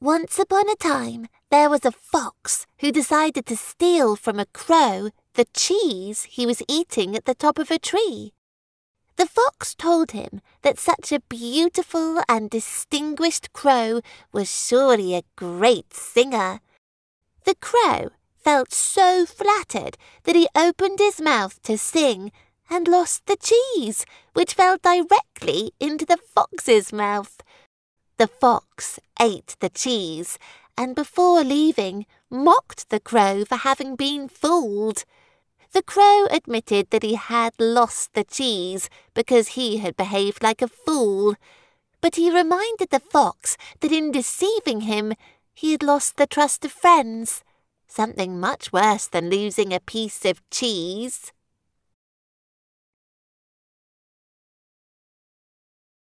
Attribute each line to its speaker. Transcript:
Speaker 1: Once upon a
Speaker 2: time, there was a fox who decided to steal from a crow the cheese he was eating at the top of a tree. The fox told him that such a beautiful and distinguished crow was surely a great singer. The crow felt so flattered that he opened his mouth to sing and lost the cheese, which fell directly into the fox's mouth. The fox ate the cheese, and before leaving, mocked the crow for having been fooled. The crow admitted that he had lost the cheese because he had behaved like a fool, but he reminded the fox that in deceiving him, he had lost the trust of friends, something much worse than losing a piece of
Speaker 3: cheese.